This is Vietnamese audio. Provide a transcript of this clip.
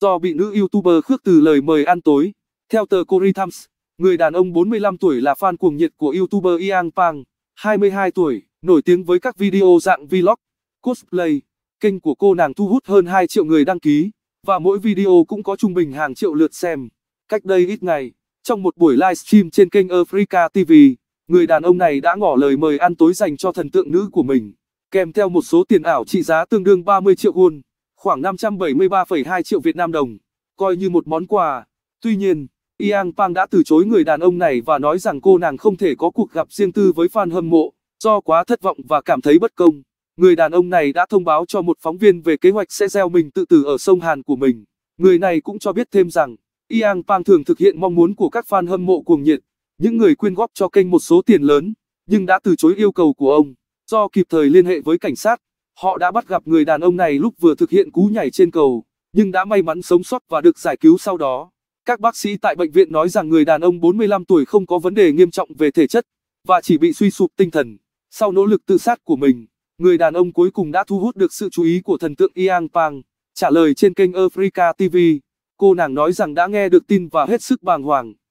do bị nữ YouTuber khước từ lời mời ăn tối. Theo tờ Korea Times, người đàn ông 45 tuổi là fan cuồng nhiệt của YouTuber Yang Pang, 22 tuổi, nổi tiếng với các video dạng vlog, cosplay. Kênh của cô nàng thu hút hơn 2 triệu người đăng ký, và mỗi video cũng có trung bình hàng triệu lượt xem. Cách đây ít ngày, trong một buổi livestream trên kênh Africa TV, người đàn ông này đã ngỏ lời mời ăn tối dành cho thần tượng nữ của mình, kèm theo một số tiền ảo trị giá tương đương 30 triệu won khoảng 573,2 triệu Việt Nam đồng, coi như một món quà. Tuy nhiên, Yang Pang đã từ chối người đàn ông này và nói rằng cô nàng không thể có cuộc gặp riêng tư với fan hâm mộ, do quá thất vọng và cảm thấy bất công. Người đàn ông này đã thông báo cho một phóng viên về kế hoạch sẽ gieo mình tự tử ở sông Hàn của mình. Người này cũng cho biết thêm rằng, Yang Pang thường thực hiện mong muốn của các fan hâm mộ cuồng nhiệt, những người quyên góp cho kênh một số tiền lớn, nhưng đã từ chối yêu cầu của ông, do kịp thời liên hệ với cảnh sát. Họ đã bắt gặp người đàn ông này lúc vừa thực hiện cú nhảy trên cầu, nhưng đã may mắn sống sót và được giải cứu sau đó. Các bác sĩ tại bệnh viện nói rằng người đàn ông 45 tuổi không có vấn đề nghiêm trọng về thể chất và chỉ bị suy sụp tinh thần. Sau nỗ lực tự sát của mình, người đàn ông cuối cùng đã thu hút được sự chú ý của thần tượng Iang Pang. Trả lời trên kênh Africa TV, cô nàng nói rằng đã nghe được tin và hết sức bàng hoàng.